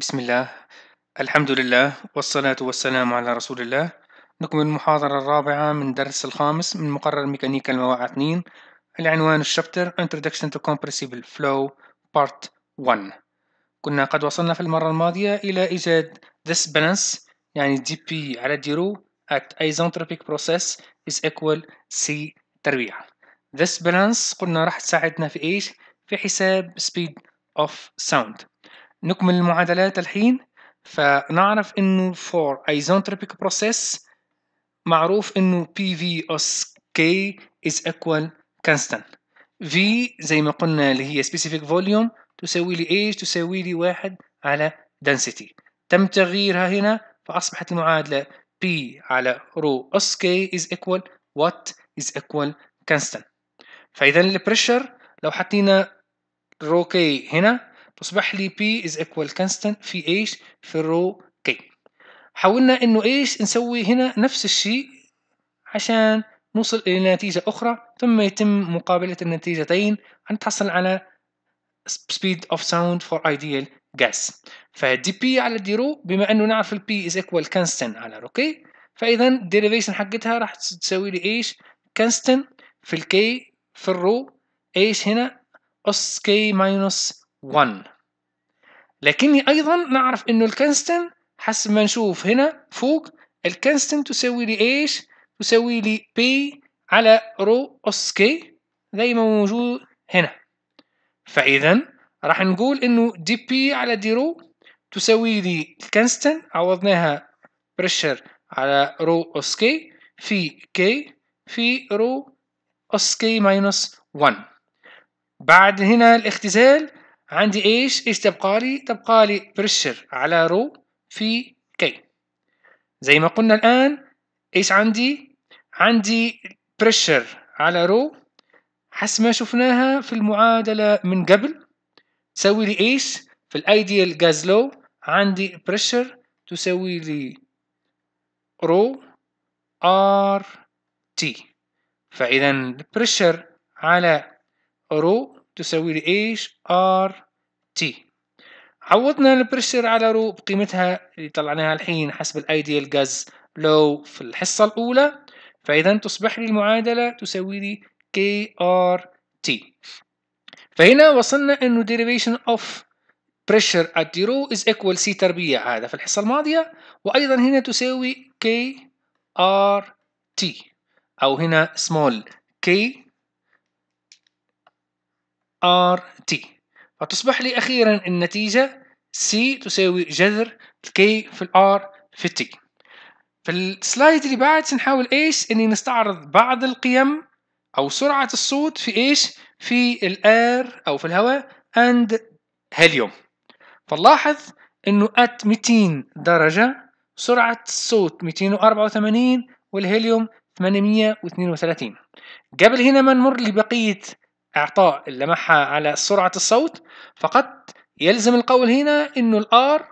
بسم الله الحمد لله والصلاة والسلام على رسول الله نكمل المحاضرة الرابعة من درس الخامس من مقرر ميكانيكا المواد 2 العنوان الشابتر Introduction to Compressible Flow Part 1 كنا قد وصلنا في المرة الماضية إلى إيجاد this balance يعني dP على dρ at isentropic process is equal C تربيع this balance قلنا راح تساعدنا في إيش؟ في حساب speed of sound نكمل المعادلات الحين فنعرف انه for isentropic process معروف انه PV اس K is equal constant V زي ما قلنا اللي هي specific volume تساوي لي H تساوي لي واحد على density تم تغييرها هنا فأصبحت المعادلة P على رو اس K is equal what is equal constant فإذا البريشر لو حطينا رو K هنا تصبح لي P is equal constant في H في الرو K حاولنا انه ايش نسوي هنا نفس الشيء عشان نوصل إلى نتيجة أخرى ثم يتم مقابلة النتيجتين حنتحصل على speed of sound for ideal gas فدي بي على دي رو بما أنه نعرف ال P is equal constant على رو K فإذا الديريفيشن حقتها راح تسوي لي ايش constant في الكي K في الرو ايش هنا اس K minus 1 لكني أيضا نعرف إنه الكنستن حسب ما نشوف هنا فوق الكنستن تساوي لي إيش؟ تساوي لي بي على رو أس كي زي ما موجود هنا فإذا راح نقول إنه دي بي على دي رو تساوي لي الكنستن عوضناها بريشر على رو أس كي في كي في رو أس كي ماينس 1 بعد هنا الاختزال عندي ايش ايش تبقى لي تبقى لي بريشر على رو في كي زي ما قلنا الان ايش عندي عندي بريشر على رو حسب ما شفناها في المعادله من قبل تساوي لي ايش في الايديال جاز لو عندي بريشر تساوي لي رو ار تي فاذا البريشر على رو تساوي لي ايش ار تي عوضنا البريشر على رو بقيمتها اللي طلعناها الحين حسب الايديال جاز لو في الحصة الأولى فإذا تصبح لي المعادلة تساوي لي كي ار تي فهنا وصلنا انه derivation of pressure at the row is equal C تربيع هذا في الحصة الماضية وأيضا هنا تساوي K R T أو هنا small K ار تي فتصبح لي أخيرا النتيجة سي تساوي جذر الكي في الار في T في السلايد اللي بعد سنحاول ايش اني نستعرض بعض القيم او سرعة الصوت في ايش في الاير او في الهواء اند هيليوم فنلاحظ انه ات 200 درجة سرعة الصوت 284 والهيليوم 832 قبل هنا ما نمر لبقية إعطاء اللمحة على سرعة الصوت فقط يلزم القول هنا إنه الآر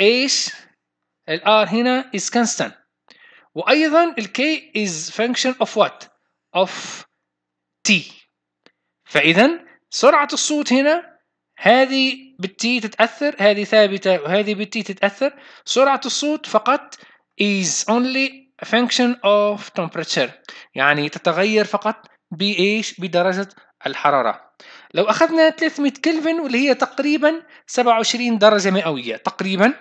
إيش الآر هنا is constant وأيضا الكي is function of what of t فإذا سرعة الصوت هنا هذه بالتي تتأثر هذه ثابتة وهذه بالتي تتأثر سرعة الصوت فقط is only a function of temperature يعني تتغير فقط بإيش بدرجة الحرارة لو أخذنا 300 كلفن واللي هي تقريبا 27 درجة مئوية تقريبا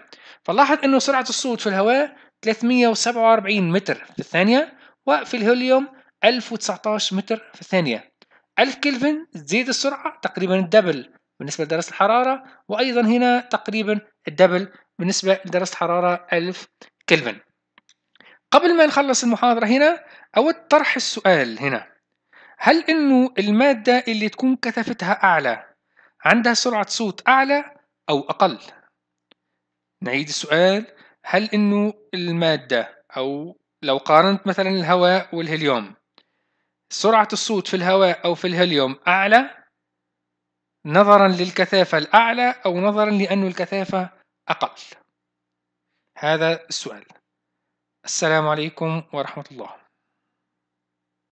فنلاحظ أنه سرعة الصوت في الهواء 347 متر في الثانية وفي الهيليوم 1019 متر في الثانية 1000 كلفن تزيد السرعة تقريبا الدبل بالنسبة لدرجة الحرارة وأيضا هنا تقريبا الدبل بالنسبة لدرجة الحرارة 1000 كلفن قبل ما نخلص المحاضرة هنا أود طرح السؤال هنا هل انه المادة اللي تكون كثافتها اعلى عندها سرعة صوت اعلى او اقل؟ نعيد السؤال هل انه المادة او لو قارنت مثلا الهواء والهيليوم سرعة الصوت في الهواء او في الهيليوم اعلى نظرا للكثافة الاعلى او نظرا لانه الكثافة اقل؟ هذا السؤال السلام عليكم ورحمة الله